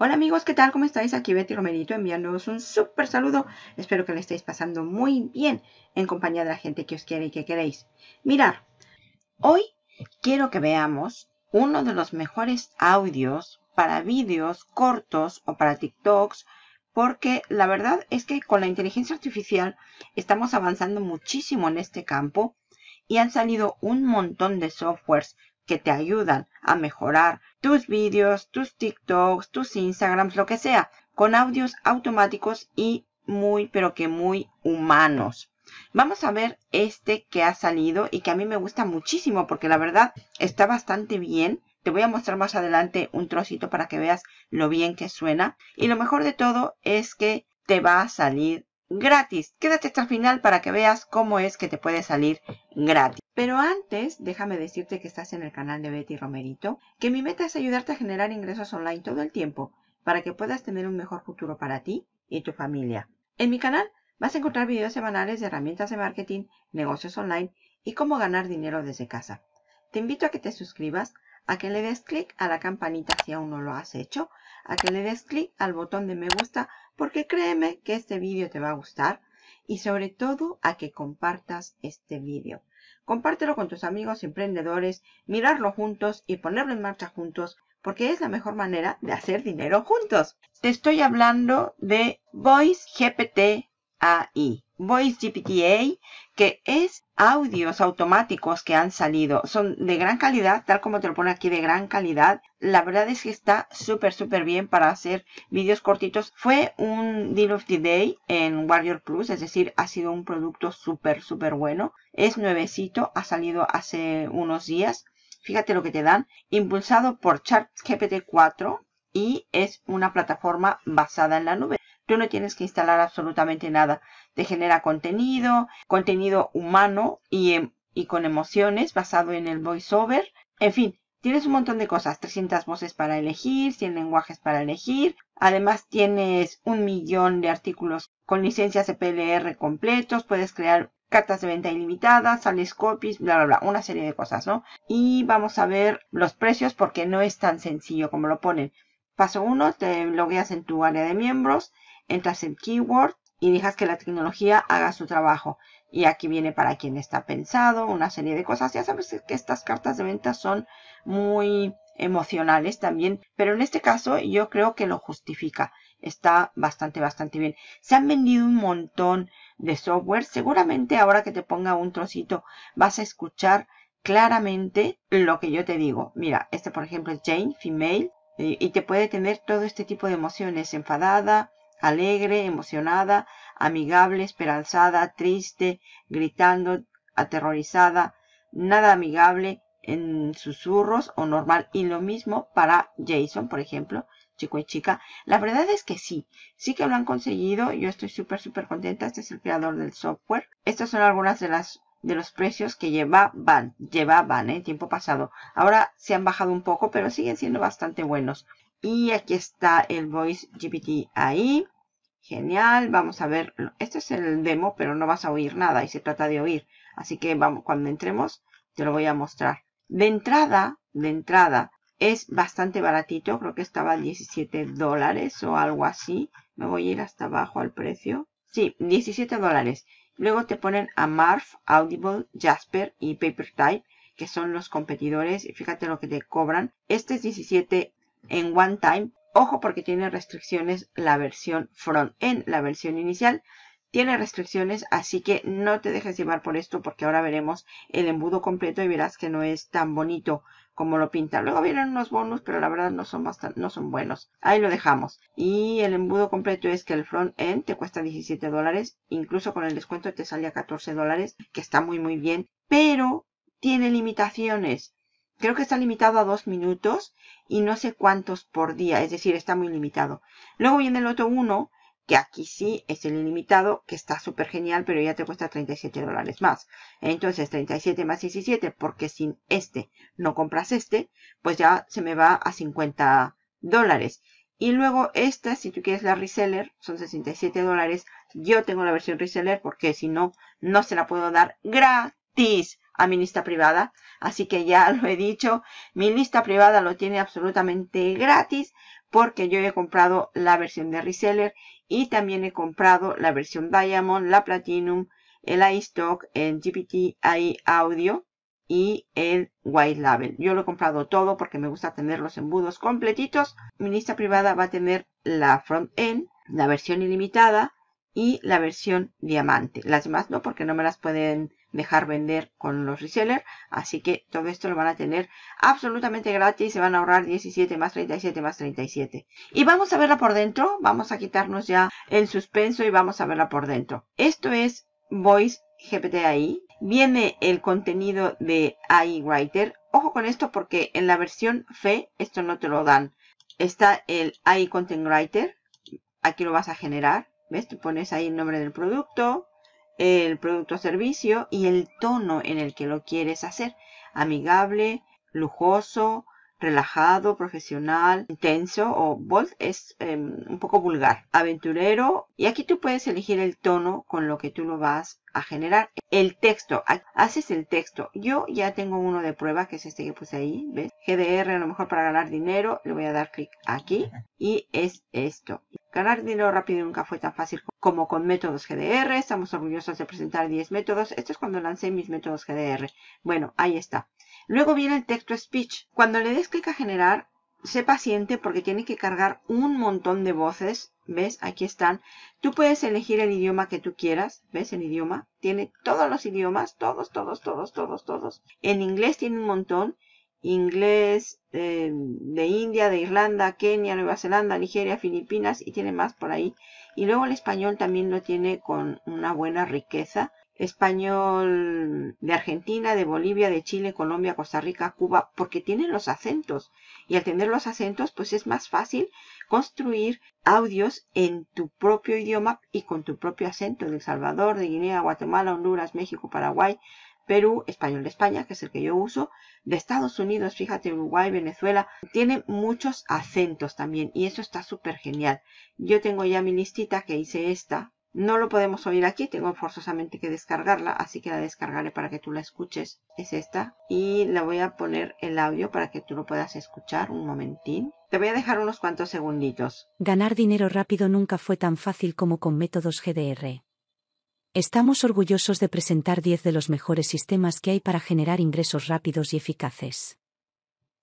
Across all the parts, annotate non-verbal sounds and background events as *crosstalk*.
Hola amigos, ¿qué tal? ¿Cómo estáis? Aquí Betty Romerito enviándoos un súper saludo. Espero que le estéis pasando muy bien en compañía de la gente que os quiere y que queréis. Mirar, hoy quiero que veamos uno de los mejores audios para vídeos cortos o para TikToks porque la verdad es que con la inteligencia artificial estamos avanzando muchísimo en este campo y han salido un montón de softwares que te ayudan a mejorar tus vídeos, tus TikToks, tus Instagrams, lo que sea, con audios automáticos y muy, pero que muy humanos. Vamos a ver este que ha salido y que a mí me gusta muchísimo porque la verdad está bastante bien. Te voy a mostrar más adelante un trocito para que veas lo bien que suena. Y lo mejor de todo es que te va a salir gratis. Quédate hasta el final para que veas cómo es que te puede salir gratis. Pero antes, déjame decirte que estás en el canal de Betty Romerito, que mi meta es ayudarte a generar ingresos online todo el tiempo para que puedas tener un mejor futuro para ti y tu familia. En mi canal vas a encontrar videos semanales de herramientas de marketing, negocios online y cómo ganar dinero desde casa. Te invito a que te suscribas, a que le des clic a la campanita si aún no lo has hecho, a que le des clic al botón de me gusta porque créeme que este vídeo te va a gustar y sobre todo a que compartas este vídeo. Compártelo con tus amigos emprendedores, mirarlo juntos y ponerlo en marcha juntos porque es la mejor manera de hacer dinero juntos. Te estoy hablando de Voice GPT AI. Voice GPTA, que es audios automáticos que han salido. Son de gran calidad, tal como te lo pone aquí, de gran calidad. La verdad es que está súper, súper bien para hacer vídeos cortitos. Fue un Deal of the Day en Warrior Plus, es decir, ha sido un producto súper, súper bueno. Es nuevecito, ha salido hace unos días. Fíjate lo que te dan. Impulsado por GPT 4 y es una plataforma basada en la nube. Tú no tienes que instalar absolutamente nada. Te genera contenido, contenido humano y, em, y con emociones basado en el voiceover. En fin, Tienes un montón de cosas, 300 voces para elegir, 100 lenguajes para elegir. Además tienes un millón de artículos con licencias de PLR completos, puedes crear cartas de venta ilimitadas, sales copies, bla, bla, bla, una serie de cosas, ¿no? Y vamos a ver los precios porque no es tan sencillo como lo ponen. Paso uno te logueas en tu área de miembros, entras en keyword y dejas que la tecnología haga su trabajo. Y aquí viene para quien está pensado, una serie de cosas. Ya sabes que estas cartas de venta son muy emocionales también, pero en este caso yo creo que lo justifica. Está bastante, bastante bien. Se han vendido un montón de software. Seguramente ahora que te ponga un trocito vas a escuchar claramente lo que yo te digo. Mira, este por ejemplo es Jane, female, y te puede tener todo este tipo de emociones, enfadada, alegre, emocionada, amigable, esperanzada, triste, gritando, aterrorizada, nada amigable en susurros o normal. Y lo mismo para Jason, por ejemplo, chico y chica. La verdad es que sí, sí que lo han conseguido. Yo estoy súper, súper contenta. Este es el creador del software. Estas son algunas de las de los precios que llevaban, llevaban, eh, tiempo pasado. Ahora se han bajado un poco, pero siguen siendo bastante buenos. Y aquí está el Voice GPT ahí. Genial, vamos a ver. Este es el demo, pero no vas a oír nada y se trata de oír. Así que vamos, cuando entremos te lo voy a mostrar. De entrada, de entrada, es bastante baratito. Creo que estaba 17 dólares o algo así. Me voy a ir hasta abajo al precio. Sí, 17 dólares. Luego te ponen a Marf, Audible, Jasper y Papertype, que son los competidores. Y Fíjate lo que te cobran. Este es 17 en One Time. Ojo porque tiene restricciones la versión front-end, la versión inicial. Tiene restricciones, así que no te dejes llevar por esto porque ahora veremos el embudo completo y verás que no es tan bonito como lo pinta. Luego vienen unos bonus, pero la verdad no son, no son buenos. Ahí lo dejamos. Y el embudo completo es que el front-end te cuesta 17 dólares. Incluso con el descuento te sale a 14 dólares, que está muy muy bien. Pero tiene limitaciones creo que está limitado a dos minutos y no sé cuántos por día, es decir, está muy limitado. Luego viene el otro uno, que aquí sí es el ilimitado, que está súper genial, pero ya te cuesta 37 dólares más. Entonces, 37 más 17, porque sin este no compras este, pues ya se me va a 50 dólares. Y luego esta, si tú quieres la reseller, son 67 dólares. Yo tengo la versión reseller porque si no, no se la puedo dar gratis a mi lista privada. Así que ya lo he dicho, mi lista privada lo tiene absolutamente gratis porque yo he comprado la versión de reseller y también he comprado la versión Diamond, la Platinum, el iStock, el ai Audio y el White Label. Yo lo he comprado todo porque me gusta tener los embudos completitos. Mi lista privada va a tener la front end, la versión ilimitada y la versión diamante. Las demás no porque no me las pueden dejar vender con los resellers. Así que todo esto lo van a tener absolutamente gratis. Se van a ahorrar 17 más 37 más 37. Y vamos a verla por dentro. Vamos a quitarnos ya el suspenso y vamos a verla por dentro. Esto es Voice GPT AI. Viene el contenido de AI Writer. Ojo con esto porque en la versión FE esto no te lo dan. Está el AI Content Writer. Aquí lo vas a generar. ¿Ves? Tú pones ahí el nombre del producto, el producto o servicio y el tono en el que lo quieres hacer. Amigable, lujoso, relajado, profesional, intenso o bold es em, un poco vulgar, aventurero y aquí tú puedes elegir el tono con lo que tú lo vas a generar. El texto, haces el texto. Yo ya tengo uno de prueba que es este que puse ahí, ¿ves? GDR a lo mejor para ganar dinero, le voy a dar clic aquí y es esto. Ganar dinero rápido nunca fue tan fácil como con métodos GDR. Estamos orgullosos de presentar 10 métodos. Esto es cuando lancé mis métodos GDR. Bueno, ahí está. Luego viene el texto speech. Cuando le des clic a generar, sé paciente porque tiene que cargar un montón de voces. ¿Ves? Aquí están. Tú puedes elegir el idioma que tú quieras. ¿Ves el idioma? Tiene todos los idiomas. Todos, todos, todos, todos, todos. En inglés tiene un montón inglés eh, de India, de Irlanda, Kenia, Nueva Zelanda, Nigeria, Filipinas y tiene más por ahí. Y luego el español también lo tiene con una buena riqueza. Español de Argentina, de Bolivia, de Chile, Colombia, Costa Rica, Cuba, porque tienen los acentos. Y al tener los acentos, pues es más fácil construir audios en tu propio idioma y con tu propio acento. De El Salvador, de Guinea, Guatemala, Honduras, México, Paraguay, Perú, español de España, que es el que yo uso, de Estados Unidos, fíjate, Uruguay, Venezuela, tiene muchos acentos también y eso está súper genial. Yo tengo ya mi listita que hice esta, no lo podemos oír aquí, tengo forzosamente que descargarla, así que la descargaré para que tú la escuches, es esta, y la voy a poner el audio para que tú lo puedas escuchar un momentín. Te voy a dejar unos cuantos segunditos. Ganar dinero rápido nunca fue tan fácil como con métodos GDR. Estamos orgullosos de presentar 10 de los mejores sistemas que hay para generar ingresos rápidos y eficaces.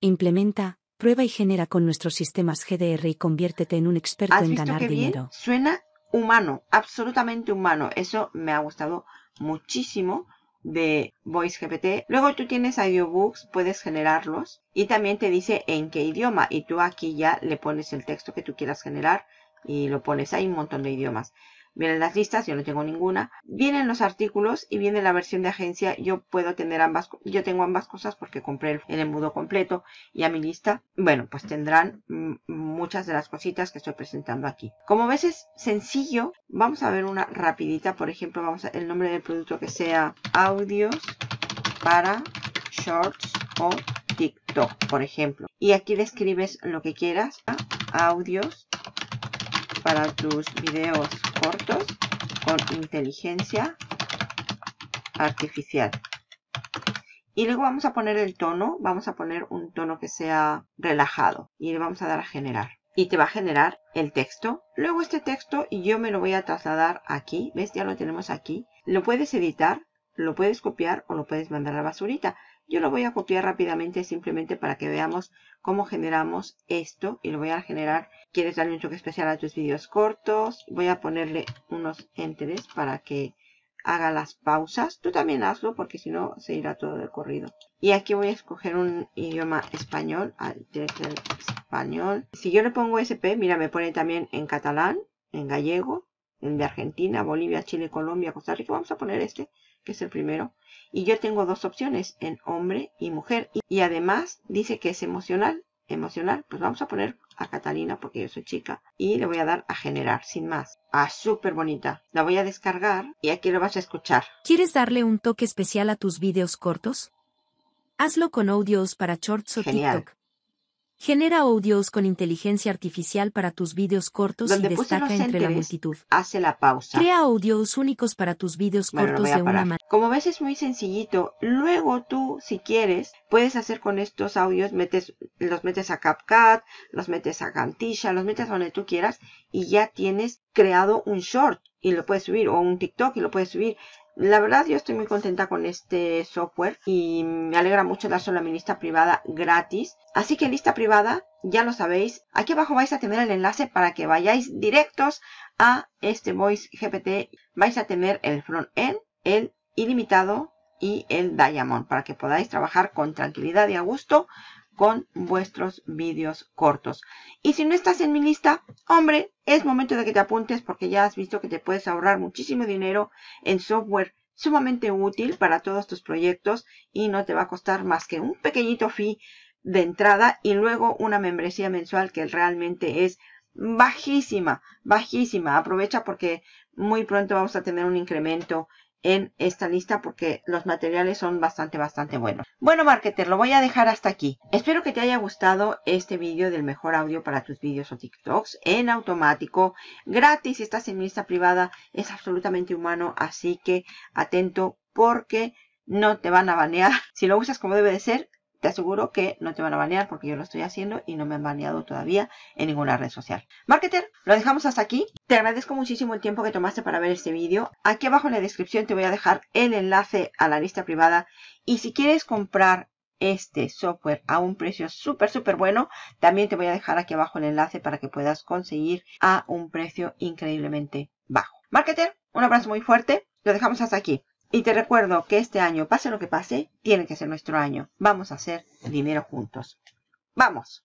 Implementa, prueba y genera con nuestros sistemas GDR y conviértete en un experto en ganar dinero. Suena humano, absolutamente humano. Eso me ha gustado muchísimo de VoiceGPT. Luego tú tienes audiobooks, puedes generarlos y también te dice en qué idioma y tú aquí ya le pones el texto que tú quieras generar y lo pones. Hay un montón de idiomas. Vienen las listas, yo no tengo ninguna. Vienen los artículos y viene la versión de agencia. Yo puedo tener ambas, yo tengo ambas cosas porque compré el embudo completo y a mi lista, bueno, pues tendrán muchas de las cositas que estoy presentando aquí. Como ves es sencillo. Vamos a ver una rapidita, por ejemplo, vamos a el nombre del producto que sea audios para shorts o TikTok, por ejemplo. Y aquí describes lo que quieras, ¿ah? audios para tus videos cortos con inteligencia artificial. Y luego vamos a poner el tono, vamos a poner un tono que sea relajado y le vamos a dar a generar. Y te va a generar el texto. Luego este texto yo me lo voy a trasladar aquí, ¿ves? Ya lo tenemos aquí. Lo puedes editar, lo puedes copiar o lo puedes mandar a la basurita. Yo lo voy a copiar rápidamente simplemente para que veamos cómo generamos esto y lo voy a generar. Quieres darle un toque especial a tus vídeos cortos. Voy a ponerle unos enteres para que haga las pausas. Tú también hazlo porque si no se irá todo de corrido. Y aquí voy a escoger un idioma español, Al español. Si yo le pongo SP, mira, me pone también en catalán, en gallego, en de Argentina, Bolivia, Chile, Colombia, Costa Rica. Vamos a poner este, que es el primero. Y yo tengo dos opciones, en hombre y mujer. Y, además dice que es emocional. Emocional, pues vamos a poner a Catalina porque yo soy chica. Y le voy a dar a generar, sin más. Ah, súper bonita. La voy a descargar y aquí lo vas a escuchar. ¿Quieres darle un toque especial a tus videos cortos? Hazlo con audios para shorts o TikTok. Genera audios con inteligencia artificial para tus vídeos cortos y destaca entre la multitud. Hace la pausa. Crea audios únicos para tus vídeos cortos de una manera. Como ves es muy sencillito. Luego tú, si quieres, puedes hacer con estos audios, metes, los metes a CapCut, los metes a Gantisha, los metes a donde tú quieras y ya tienes creado un short y lo puedes subir o un TikTok y lo puedes subir. La verdad yo estoy muy contenta con este software y me alegra mucho la a mi lista privada gratis. Así que lista privada, ya lo sabéis, aquí abajo vais a tener el enlace para que vayáis directos a este Voice GPT. Vais a tener el front-end, el ilimitado y el Diamond para que podáis trabajar con tranquilidad y a gusto con vuestros vídeos cortos. Y si no estás en mi lista, hombre, es momento de que te apuntes porque ya has visto que te puedes ahorrar muchísimo dinero en software sumamente útil para todos tus proyectos y no te va a costar más que un pequeñito fee de entrada y luego una membresía mensual que realmente es bajísima, bajísima. Aprovecha porque muy pronto vamos a tener un incremento en esta lista porque los materiales son bastante, bastante buenos. Bueno, marketer, lo voy a dejar hasta aquí. Espero que te haya gustado este vídeo del mejor audio para tus vídeos o TikToks en automático, gratis, estás en mi lista privada, es absolutamente humano, así que atento porque no te van a banear. *laughs* Si lo usas como debe de ser, te aseguro que no te van a banear porque yo lo estoy haciendo y no me han baneado todavía en ninguna red social. Marketer, lo dejamos hasta aquí. Te agradezco muchísimo el tiempo que tomaste para ver este vídeo. Aquí abajo en la descripción te voy a dejar el enlace a la lista privada y si quieres comprar este software a un precio súper, súper bueno. También te voy a dejar aquí abajo el enlace para que puedas conseguir a un precio increíblemente bajo. Marketer, un abrazo muy fuerte. Lo dejamos hasta aquí. Y te recuerdo que este año, pase lo que pase, tiene que ser nuestro año. Vamos a hacer dinero juntos. ¡Vamos!